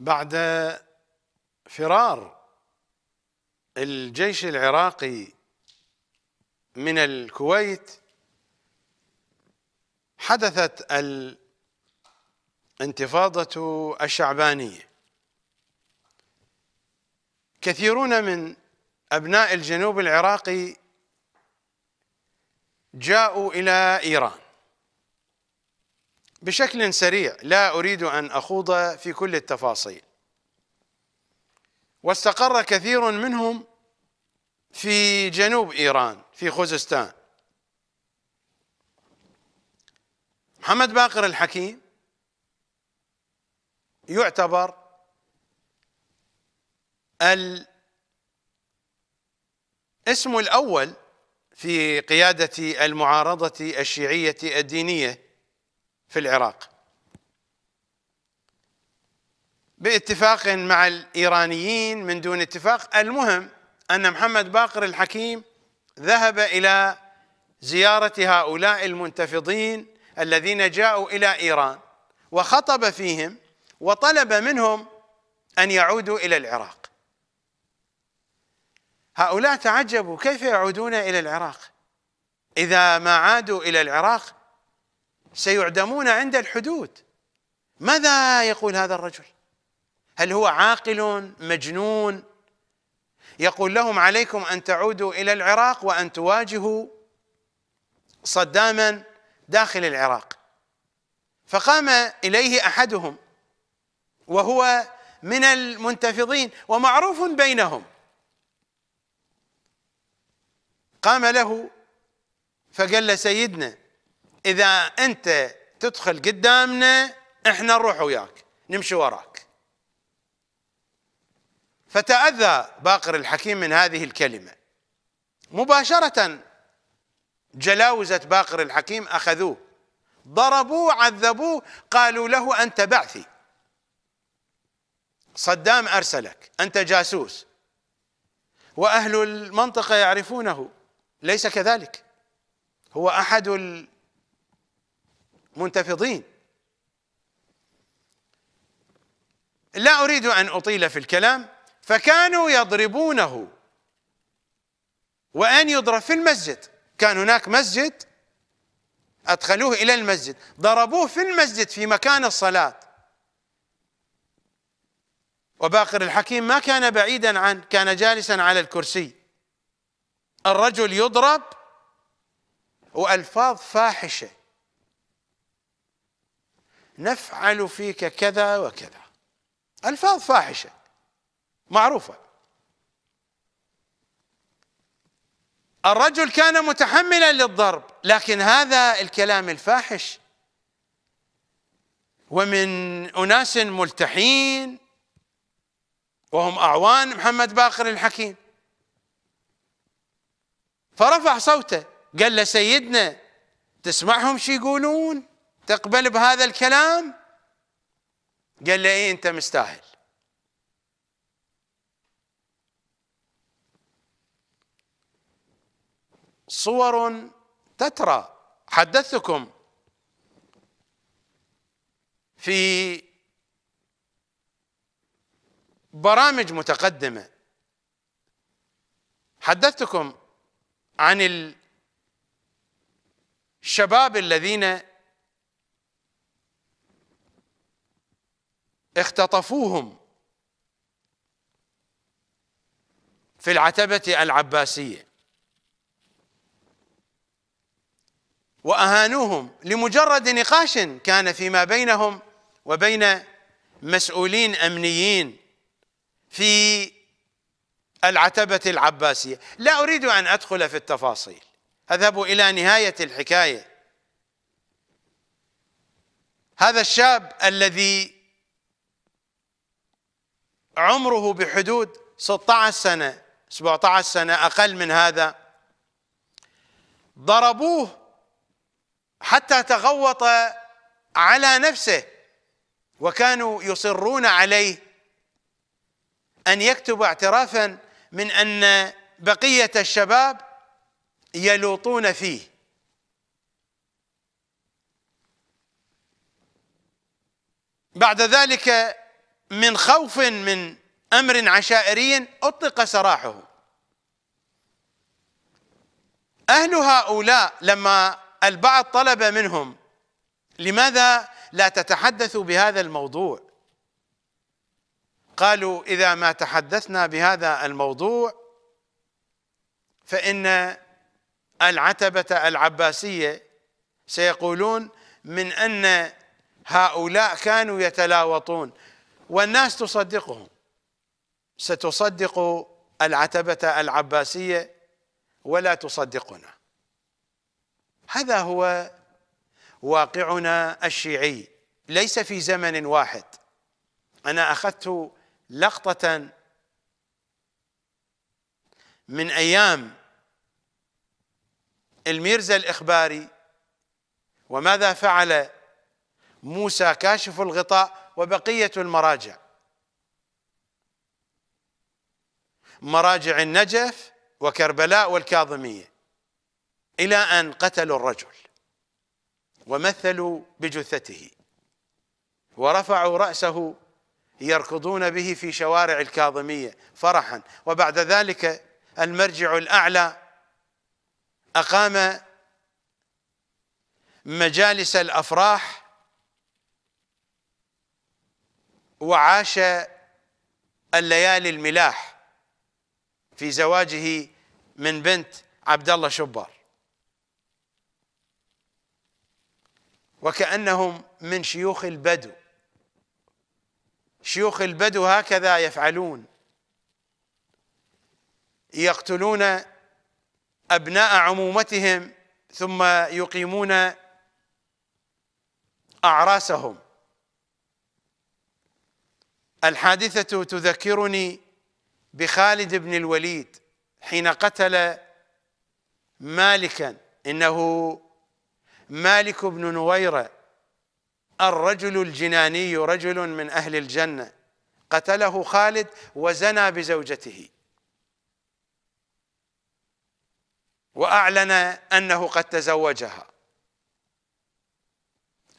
بعد فرار الجيش العراقي من الكويت حدثت الانتفاضة الشعبانية كثيرون من أبناء الجنوب العراقي جاءوا إلى إيران بشكل سريع لا اريد ان اخوض في كل التفاصيل واستقر كثير منهم في جنوب ايران في خوزستان محمد باقر الحكيم يعتبر الاسم الاول في قياده المعارضه الشيعيه الدينيه في العراق باتفاق مع الايرانيين من دون اتفاق المهم ان محمد باقر الحكيم ذهب الى زياره هؤلاء المنتفضين الذين جاءوا الى ايران وخطب فيهم وطلب منهم ان يعودوا الى العراق هؤلاء تعجبوا كيف يعودون الى العراق اذا ما عادوا الى العراق سيعدمون عند الحدود ماذا يقول هذا الرجل هل هو عاقل مجنون يقول لهم عليكم ان تعودوا الى العراق وان تواجهوا صداما داخل العراق فقام اليه احدهم وهو من المنتفضين ومعروف بينهم قام له فقال له سيدنا اذا انت تدخل قدامنا احنا نروح وياك نمشي وراك فتأذى باقر الحكيم من هذه الكلمة مباشرة جلاوزة باقر الحكيم أخذوه ضربوه عذبوه قالوا له أنت بعثي صدام أرسلك أنت جاسوس وأهل المنطقة يعرفونه ليس كذلك هو أحد منتفضين لا اريد ان اطيل في الكلام فكانوا يضربونه وان يضرب في المسجد كان هناك مسجد ادخلوه الى المسجد ضربوه في المسجد في مكان الصلاه وباقر الحكيم ما كان بعيدا عن كان جالسا على الكرسي الرجل يضرب والفاظ فاحشه نفعل فيك كذا وكذا الفاظ فاحشه معروفه الرجل كان متحملا للضرب لكن هذا الكلام الفاحش ومن اناس ملتحين وهم اعوان محمد باقر الحكيم فرفع صوته قال له سيدنا تسمعهم شو يقولون تقبل بهذا الكلام قال له ايه انت مستاهل صور تترى حدثتكم في برامج متقدمه حدثتكم عن الشباب الذين اختطفوهم في العتبة العباسية وأهانوهم لمجرد نقاش كان فيما بينهم وبين مسؤولين أمنيين في العتبة العباسية لا أريد أن أدخل في التفاصيل أذهب إلى نهاية الحكاية هذا الشاب الذي عمره بحدود 16 سنة 17 سنة أقل من هذا ضربوه حتى تغوط على نفسه وكانوا يصرون عليه أن يكتب اعترافا من أن بقية الشباب يلوطون فيه بعد ذلك من خوف من امر عشائري اطلق سراحه اهل هؤلاء لما البعض طلب منهم لماذا لا تتحدثوا بهذا الموضوع قالوا اذا ما تحدثنا بهذا الموضوع فان العتبه العباسيه سيقولون من ان هؤلاء كانوا يتلاوطون والناس تصدقهم ستصدق العتبة العباسية ولا تصدقنا هذا هو واقعنا الشيعي ليس في زمن واحد أنا أخذت لقطة من أيام الميرزا الإخباري وماذا فعل موسى كاشف الغطاء وبقية المراجع مراجع النجف وكربلاء والكاظمية إلى أن قتلوا الرجل ومثلوا بجثته ورفعوا رأسه يركضون به في شوارع الكاظمية فرحا وبعد ذلك المرجع الأعلى أقام مجالس الأفراح وعاش الليالي الملاح في زواجه من بنت عبد الله شبار وكأنهم من شيوخ البدو شيوخ البدو هكذا يفعلون يقتلون أبناء عمومتهم ثم يقيمون أعراسهم الحادثة تذكرني بخالد بن الوليد حين قتل مالكا إنه مالك بن نويرة الرجل الجناني رجل من أهل الجنة قتله خالد وزنى بزوجته وأعلن أنه قد تزوجها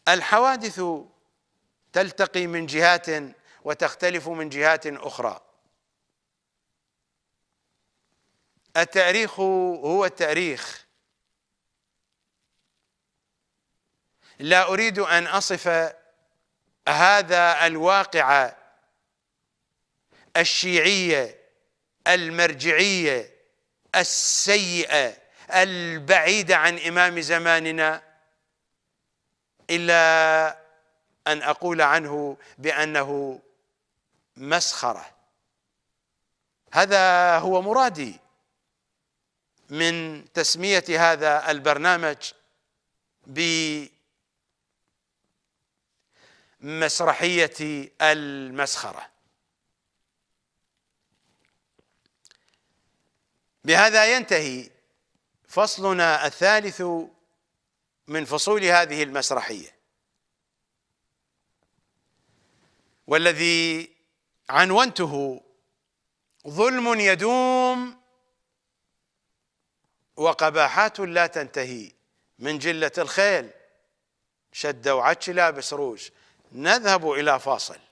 الحوادث تلتقي من جهات وتختلف من جهات اخرى التاريخ هو التاريخ لا اريد ان اصف هذا الواقع الشيعيه المرجعيه السيئه البعيده عن امام زماننا الا ان اقول عنه بانه مسخرة هذا هو مرادي من تسمية هذا البرنامج بمسرحية المسخرة بهذا ينتهي فصلنا الثالث من فصول هذه المسرحيه والذي عنونته ظلم يدوم وقباحات لا تنتهي من جلة الخيل شدوا عجلة بسروج نذهب إلى فاصل